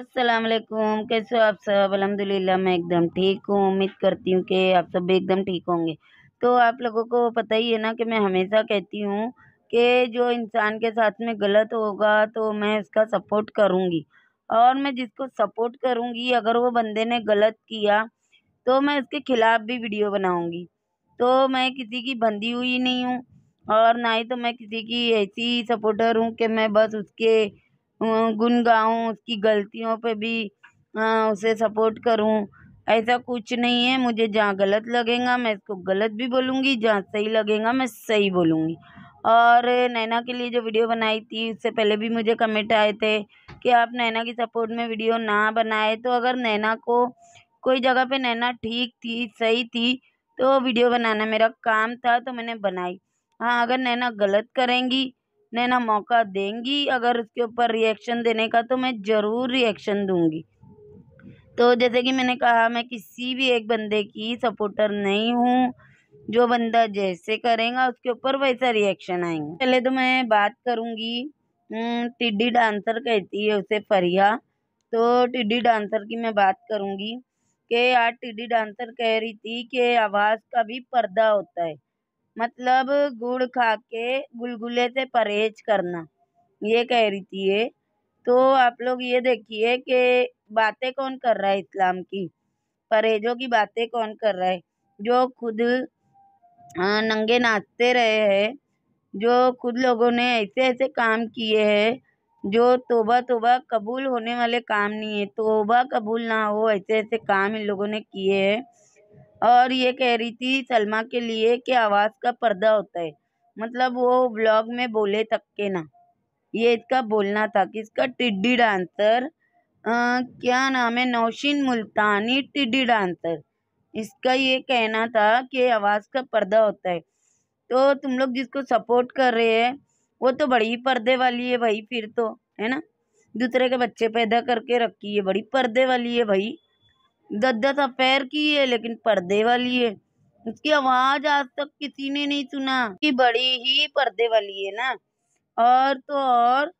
असलकुम कैसे हो आप सब अलहमदिल्ला मैं एकदम ठीक हूँ उम्मीद करती हूँ कि आप सब भी एकदम ठीक होंगे तो आप लोगों को पता ही है ना कि मैं हमेशा कहती हूँ कि जो इंसान के साथ में गलत होगा तो मैं उसका सपोर्ट करूँगी और मैं जिसको सपोर्ट करूँगी अगर वो बंदे ने गलत किया तो मैं उसके ख़िलाफ़ भी वीडियो बनाऊँगी तो मैं किसी की बंधी हुई नहीं हूँ और ना ही तो मैं किसी की ऐसी सपोर्टर हूँ कि मैं बस उसके गुन गाऊँ उसकी गलतियों पे भी उसे सपोर्ट करूँ ऐसा कुछ नहीं है मुझे जहाँ गलत लगेगा मैं इसको गलत भी बोलूँगी जहाँ सही लगेगा मैं सही बोलूँगी और नैना के लिए जो वीडियो बनाई थी उससे पहले भी मुझे कमेंट आए थे कि आप नैना की सपोर्ट में वीडियो ना बनाए तो अगर नैना को कोई जगह पे नैना ठीक थी सही थी तो वीडियो बनाना मेरा काम था तो मैंने बनाई हाँ अगर नैना गलत करेंगी ना मौका देंगी अगर उसके ऊपर रिएक्शन देने का तो मैं ज़रूर रिएक्शन दूंगी तो जैसे कि मैंने कहा मैं किसी भी एक बंदे की सपोर्टर नहीं हूँ जो बंदा जैसे करेगा उसके ऊपर वैसा रिएक्शन आएंगे पहले तो मैं बात करूँगी हम्म, टिड्डी डांसर कहती है उसे फरिया तो टिड्डी डांसर की मैं बात करूँगी कि आज टिड्डी डांसर कह रही थी कि आवाज़ का भी पर्दा होता है मतलब गुड़ खा के गुलगुले से परहेज करना ये कह रही थी ये तो आप लोग ये देखिए कि बातें कौन कर रहा है इस्लाम की परहेजों की बातें कौन कर रहा है जो खुद नंगे नाचते रहे हैं जो खुद लोगों ने ऐसे ऐसे काम किए हैं जो तोबा तोबा कबूल होने वाले काम नहीं है तोबा कबूल ना हो ऐसे ऐसे काम इन लोगों ने किए हैं और ये कह रही थी सलमा के लिए कि आवाज़ का पर्दा होता है मतलब वो ब्लॉग में बोले तक के ना ये इसका बोलना था कि इसका टिड्डी डांसर क्या नाम है नौशीन मुल्तानी टिड्डी डांसर इसका ये कहना था कि आवाज़ का पर्दा होता है तो तुम लोग जिसको सपोर्ट कर रहे हैं वो तो बड़ी पर्दे वाली है भाई फिर तो है ना दूसरे के बच्चे पैदा करके रखी है बड़ी पर्दे वाली है भाई गद्दा दस पैर की है लेकिन पर्दे वाली है उसकी आवाज आज तक किसी ने नहीं सुना कि बड़ी ही पर्दे वाली है ना और तो और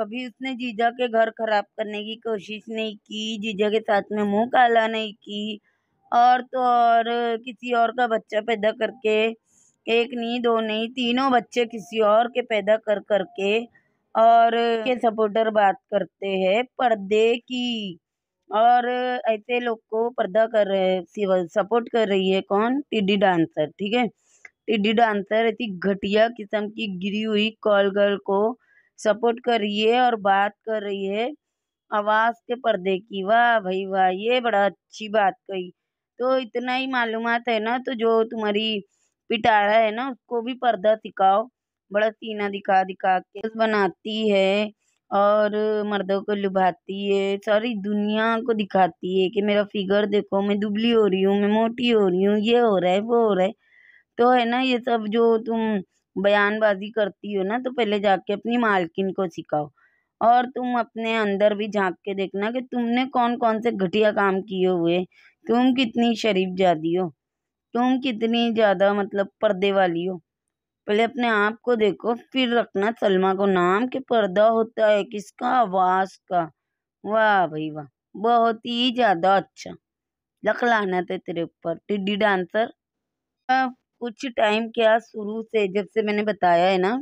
कभी उसने जीजा के घर खराब करने की कोशिश नहीं की जीजा के साथ में मुंह काला नहीं की और तो और किसी और का बच्चा पैदा करके एक नहीं दो नहीं तीनों बच्चे किसी और के पैदा कर करके और के सपोर्टर बात करते हैं पर्दे की और ऐसे लोग को पर्दा कर रहे हैं सपोर्ट कर रही है कौन टिड्डी डांसर ठीक है टिड्डी डांसर ऐसी घटिया किस्म की गिरी हुई कॉल गर्ल को सपोर्ट कर रही है और बात कर रही है आवाज़ के पर्दे की वाह भाई वाह ये बड़ा अच्छी बात कही तो इतना ही मालूम है ना तो जो तुम्हारी पिटारा है ना उसको भी पर्दा सिखाओ बड़ा सीना दिखा दिखा के बनाती है और मर्दों को लुभाती है सारी दुनिया को दिखाती है कि मेरा फिगर देखो मैं दुबली हो रही हूँ मैं मोटी हो रही हूँ ये हो रहा है वो हो रहा है तो है ना ये सब जो तुम बयानबाजी करती हो ना तो पहले जाके अपनी मालकिन को सिखाओ और तुम अपने अंदर भी झांक के देखना कि तुमने कौन कौन से घटिया काम किए हुए तुम कितनी शरीफ जादी हो तुम कितनी ज़्यादा मतलब पर्दे वाली हो पहले अपने आप को देखो फिर रखना सलमा को नाम के पर्दा होता है किसका आवाज़ का वाह भाई वाह बहुत ही ज़्यादा अच्छा लख लानत था तेरे ऊपर टिड्डी डांसर कुछ टाइम क्या शुरू से जब से मैंने बताया है ना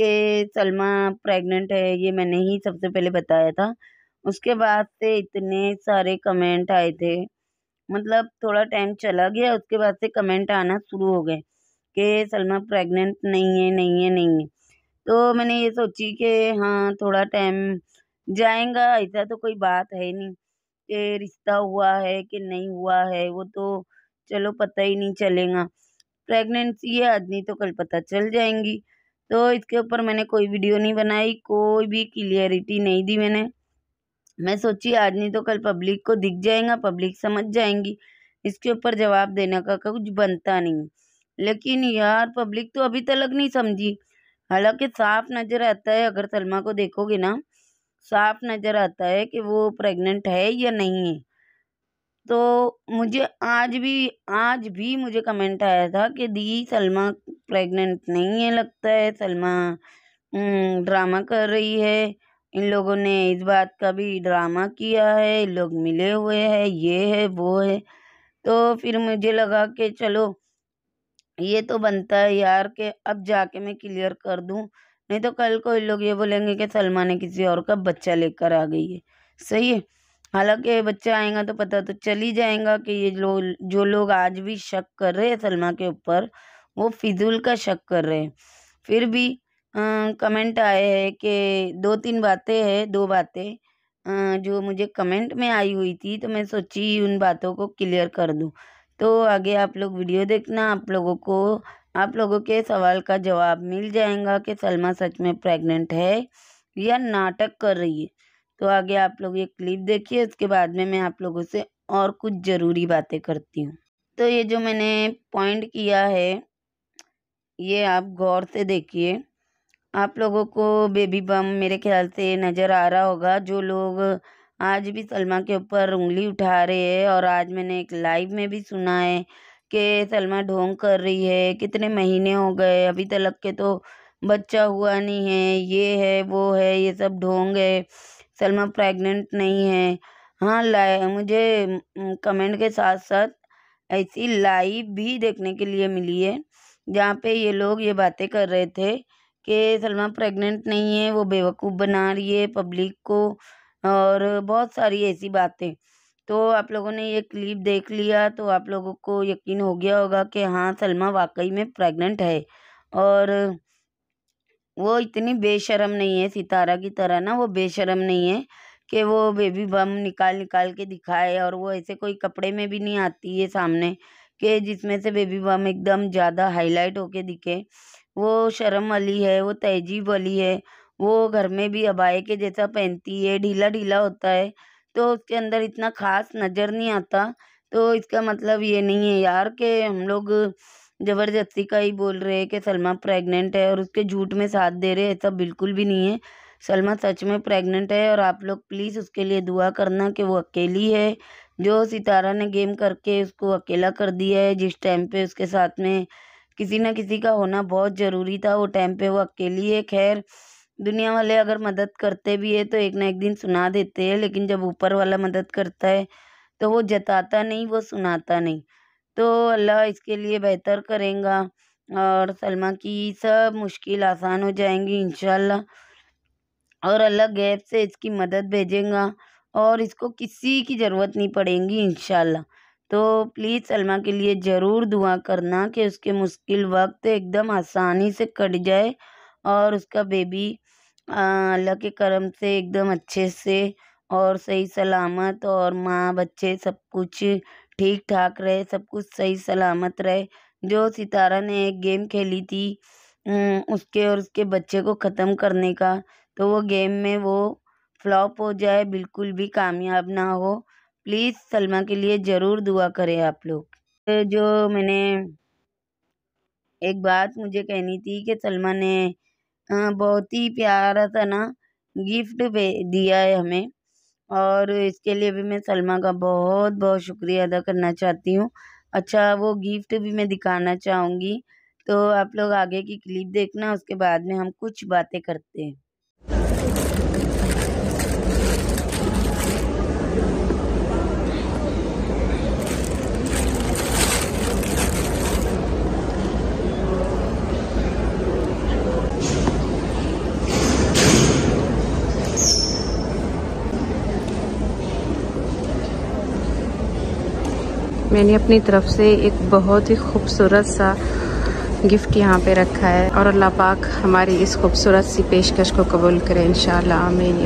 कि सलमा प्रेग्नेंट है ये मैंने ही सबसे पहले बताया था उसके बाद से इतने सारे कमेंट आए थे मतलब थोड़ा टाइम चला गया उसके बाद से कमेंट आना शुरू हो गए कि सलमा प्रेग्नेंट नहीं है नहीं है नहीं है तो मैंने ये सोची कि हाँ थोड़ा टाइम जाएगा ऐसा तो कोई बात है नहीं कि रिश्ता हुआ है कि नहीं हुआ है वो तो चलो पता ही नहीं चलेगा प्रेगनेंसी है आदमी तो कल पता चल जाएंगी तो इसके ऊपर मैंने कोई वीडियो नहीं बनाई कोई भी क्लियरिटी नहीं दी मैंने मैं सोची आज नहीं तो कल पब्लिक को दिख जाएगा पब्लिक समझ जाएंगी इसके ऊपर जवाब देने का कुछ बनता नहीं लेकिन यार पब्लिक तो अभी तक नहीं समझी हालांकि साफ नज़र आता है अगर सलमा को देखोगे ना साफ नज़र आता है कि वो प्रेग्नेंट है या नहीं है तो मुझे आज भी आज भी मुझे कमेंट आया था कि दी सलमा प्रेग्नेंट नहीं है लगता है सलमा ड्रामा हम्म, कर रही है इन लोगों ने इस बात का भी ड्रामा किया है लोग मिले हुए हैं ये है वो है तो फिर मुझे लगा कि चलो ये तो बनता है यार कि अब जाके मैं क्लियर कर दूँ नहीं तो कल कोई लोग ये बोलेंगे कि सलमा ने किसी और का बच्चा लेकर आ गई है सही है हालांकि बच्चा आएगा तो पता तो चल ही जाएगा कि ये लो, जो लोग आज भी शक कर रहे हैं सलमा के ऊपर वो फिजूल का शक कर रहे हैं फिर भी आ, कमेंट आए हैं कि दो तीन बातें हैं दो बातें जो मुझे कमेंट में आई हुई थी तो मैं सोची उन बातों को क्लियर कर दूँ तो आगे आप लोग वीडियो देखना आप लोगों को आप लोगों के सवाल का जवाब मिल जाएगा कि सलमा सच में प्रेग्नेंट है या नाटक कर रही है तो आगे आप लोग ये क्लिप देखिए उसके बाद में मैं आप लोगों से और कुछ ज़रूरी बातें करती हूँ तो ये जो मैंने पॉइंट किया है ये आप गौर से देखिए आप लोगों को बेबी बम मेरे ख्याल से नज़र आ रहा होगा जो लोग आज भी सलमा के ऊपर उंगली उठा रहे हैं और आज मैंने एक लाइव में भी सुना है कि सलमा ढोंग कर रही है कितने महीने हो गए अभी तक के तो बच्चा हुआ नहीं है ये है वो है ये सब ढोंग है सलमा प्रेग्नेंट नहीं है हाँ लाइ मुझे कमेंट के साथ साथ ऐसी लाइव भी देखने के लिए मिली है जहाँ पे ये लोग ये बातें कर रहे थे कि सलमा प्रेग्नेंट नहीं है वो बेवकूफ़ बना रही है पब्लिक को और बहुत सारी ऐसी बातें तो आप लोगों ने ये क्लिप देख लिया तो आप लोगों को यकीन हो गया होगा कि हाँ सलमा वाकई में प्रेग्नेंट है और वो इतनी बेशरम नहीं है सितारा की तरह ना वो बेशरम नहीं है कि वो बेबी बम निकाल निकाल के दिखाए और वो ऐसे कोई कपड़े में भी नहीं आती है सामने के जिसमें से बेबी बम एकदम ज़्यादा हाईलाइट होके दिखे वो शर्म वाली है वो तहजीब वाली है वो घर में भी अबाया के जैसा पहनती है ढीला ढीला होता है तो उसके अंदर इतना ख़ास नज़र नहीं आता तो इसका मतलब ये नहीं है यार कि हम लोग ज़बरदस्ती का ही बोल रहे हैं कि सलमा प्रेग्नेंट है और उसके झूठ में साथ दे रहे ऐसा बिल्कुल भी नहीं है सलमा सच में प्रेग्नेंट है और आप लोग प्लीज़ उसके लिए दुआ करना कि वो अकेली है जो सितारा ने गेम करके उसको अकेला कर दिया है जिस टाइम पे उसके साथ में किसी ना किसी का होना बहुत ज़रूरी था वो टाइम पे वो अकेली है खैर दुनिया वाले अगर मदद करते भी है तो एक ना एक दिन सुना देते हैं लेकिन जब ऊपर वाला मदद करता है तो वो जताता नहीं वो सुनाता नहीं तो अल्लाह इसके लिए बेहतर करेगा और सलमा की सब मुश्किल आसान हो जाएंगी इन और अल्लाह गैप से इसकी मदद भेजेगा और इसको किसी की ज़रूरत नहीं पड़ेगी इन तो प्लीज़ सलमा के लिए ज़रूर दुआ करना कि उसके मुश्किल वक्त एकदम आसानी से कट जाए और उसका बेबी अल्लाह के करम से एकदम अच्छे से और सही सलामत और माँ बच्चे सब कुछ ठीक ठाक रहे सब कुछ सही सलामत रहे जो सितारा ने एक गेम खेली थी उसके और उसके बच्चे को ख़त्म करने का तो वो गेम में वो फ्लॉप हो जाए बिल्कुल भी कामयाब ना हो प्लीज़ सलमा के लिए ज़रूर दुआ करें आप लोग जो मैंने एक बात मुझे कहनी थी कि सलमा ने हाँ, बहुत ही प्यारा सा ना गिफ्ट दिया है हमें और इसके लिए भी मैं सलमा का बहुत बहुत शुक्रिया अदा करना चाहती हूँ अच्छा वो गिफ्ट भी मैं दिखाना चाहूँगी तो आप लोग आगे की क्लिप देखना उसके बाद में हम कुछ बातें करते हैं मैंने अपनी तरफ से एक बहुत ही खूबसूरत सा गिफ्ट यहाँ पे रखा है और अल्लाह पाक हमारी इस खूबसूरत सी पेशकश को कबूल करें इन शमीन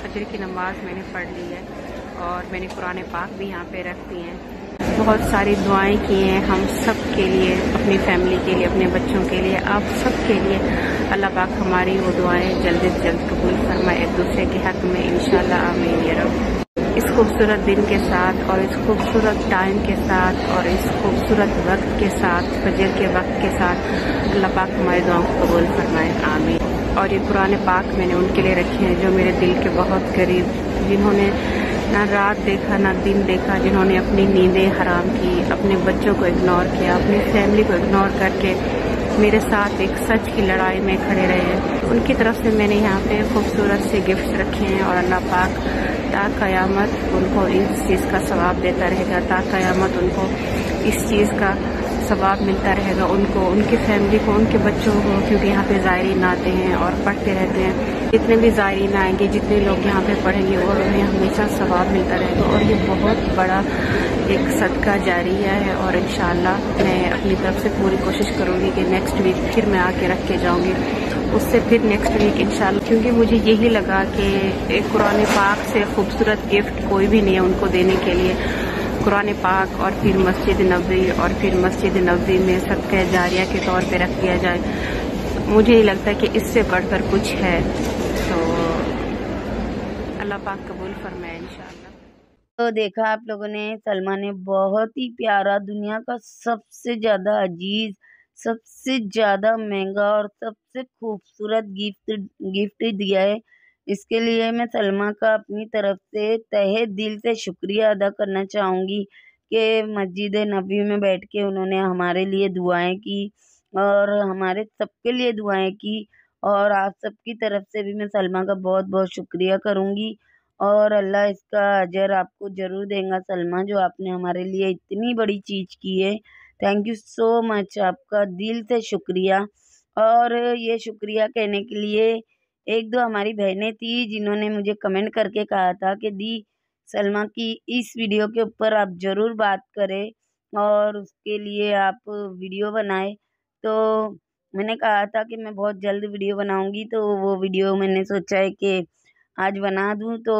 फजर की नमाज़ मैंने पढ़ ली है और मैंने पुराने पाक भी यहाँ पे रख दिए हैं बहुत सारी दुआएं की हैं हम सब के लिए अपनी फैमिली के लिए अपने बच्चों के लिए आप सब के लिए अल्लाह पाक हमारी वो दुआएं जल्द से जल्द कबूल फरमाए एक दूसरे के हक में इन शाला आमीन यूरब खूबसूरत दिन के साथ और इस खूबसूरत टाइम के साथ और इस खूबसूरत वक्त के साथ फजर के वक्त के साथ अल्लाह पाक हमारे दुआओं को कबूल फरमाए आमीन और ये पुराने पाक मैंने उनके लिए रखे हैं जो मेरे दिल के बहुत करीब जिन्होंने ना रात देखा ना दिन देखा जिन्होंने अपनी नींदें हराम की अपने बच्चों को इग्नोर किया अपनी फैमिली को इग्नोर करके मेरे साथ एक सच की लड़ाई में खड़े रहे हैं उनकी तरफ से मैंने यहाँ पे खूबसूरत से गिफ्ट रखे हैं और अल्लाह पाक ताक़यामत उनको इस चीज़ का सवाब देता रहेगा ताकयामत उनको इस चीज़ का सवाब मिलता रहेगा उनको उनकी फैमिली को उनके बच्चों को क्योंकि यहाँ पे ज़ायरीन आते हैं और पढ़ते रहते हैं जितने भी ज़ायरीन आएंगे जितने लोग यहाँ पे पढ़ेंगे और उन्हें हमेशा सवाब मिलता रहेगा और ये बहुत बड़ा एक सदका जारिया है और इन मैं अपनी तरफ से पूरी कोशिश करूँगी कि नेक्स्ट वीक फिर मैं आके रख के जाऊँगी उससे फिर नेक्स्ट वीक इन क्योंकि मुझे यही लगा कि एक कुरान पाक से खूबसूरत गिफ्ट कोई भी नहीं है उनको देने के लिए कुरान पाक और फिर मस्जिद नबी और फिर मस्जिद नबी में सदक जारिया के तौर पर रख दिया जाए मुझे ही लगता है कि इससे बढ़कर कुछ है अल्लाह पाक कबूल फरमाए इंशाल्लाह तो देखा आप लोगों ने सलमा ने बहुत ही प्यारा दुनिया का सबसे ज़्यादा अजीज़ सबसे ज़्यादा महंगा और सबसे खूबसूरत गिफ्ट गिफ्ट दिया है इसके लिए मैं सलमा का अपनी तरफ से तहे दिल से शुक्रिया अदा करना चाहूँगी कि मस्जिद नबी में बैठ के उन्होंने हमारे लिए दुआएं की और हमारे सबके लिए दुआएं की और आप सबकी तरफ से भी मैं सलमा का बहुत बहुत शुक्रिया करूँगी और अल्लाह इसका अजर आपको ज़रूर देगा सलमा जो आपने हमारे लिए इतनी बड़ी चीज़ की है थैंक यू सो मच आपका दिल से शुक्रिया और ये शुक्रिया कहने के लिए एक दो हमारी बहनें थी जिन्होंने मुझे कमेंट करके कहा था कि दी सलमा की इस वीडियो के ऊपर आप ज़रूर बात करें और उसके लिए आप वीडियो बनाए तो मैंने कहा था कि मैं बहुत जल्द वीडियो बनाऊँगी तो वो वीडियो मैंने सोचा है कि आज बना दूँ तो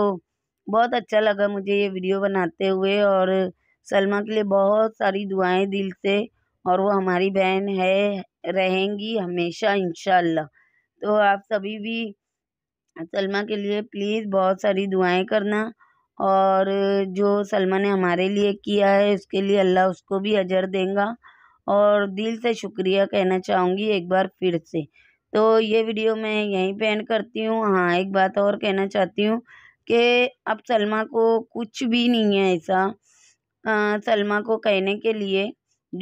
बहुत अच्छा लगा मुझे ये वीडियो बनाते हुए और सलमा के लिए बहुत सारी दुआएं दिल से और वो हमारी बहन है रहेंगी हमेशा इंशाल्लाह तो आप सभी भी सलमा के लिए प्लीज़ बहुत सारी दुआएं करना और जो सलमा ने हमारे लिए किया है उसके लिए अल्लाह उसको भी अजर देगा और दिल से शुक्रिया कहना चाहूँगी एक बार फिर से तो ये वीडियो मैं यहीं पे एंड करती हूँ हाँ एक बात और कहना चाहती हूँ कि अब सलमा को कुछ भी नहीं है ऐसा सलमा को कहने के लिए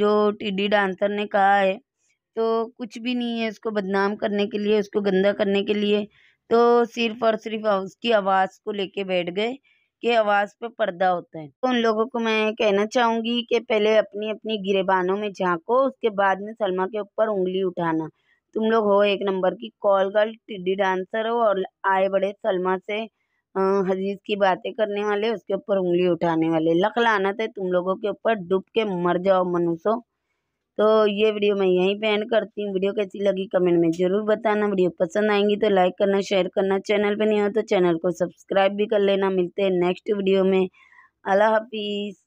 जो टिडी डांसर ने कहा है तो कुछ भी नहीं है उसको बदनाम करने के लिए उसको गंदा करने के लिए तो सिर्फ और सिर्फ उसकी आवाज़ को लेके बैठ गए के आवाज़ पे पर्दा होता है तो उन लोगों को मैं कहना चाहूँगी कि पहले अपनी अपनी गिरेबानों में झांको उसके बाद में सलमा के ऊपर उंगली उठाना तुम लोग हो एक नंबर की कॉल गर्ल टिड्डी डांसर हो और आए बड़े सलमा से हजीज की बातें करने वाले उसके ऊपर उंगली उठाने वाले लक लानत है तुम लोगों के ऊपर डूब के मर जाओ मनुष्य तो ये वीडियो मैं यहीं पे एंड करती हूँ वीडियो कैसी लगी कमेंट में ज़रूर बताना वीडियो पसंद आएंगी तो लाइक करना शेयर करना चैनल पे नहीं हो तो चैनल को सब्सक्राइब भी कर लेना मिलते हैं नेक्स्ट वीडियो में अल्लाह हाफिज़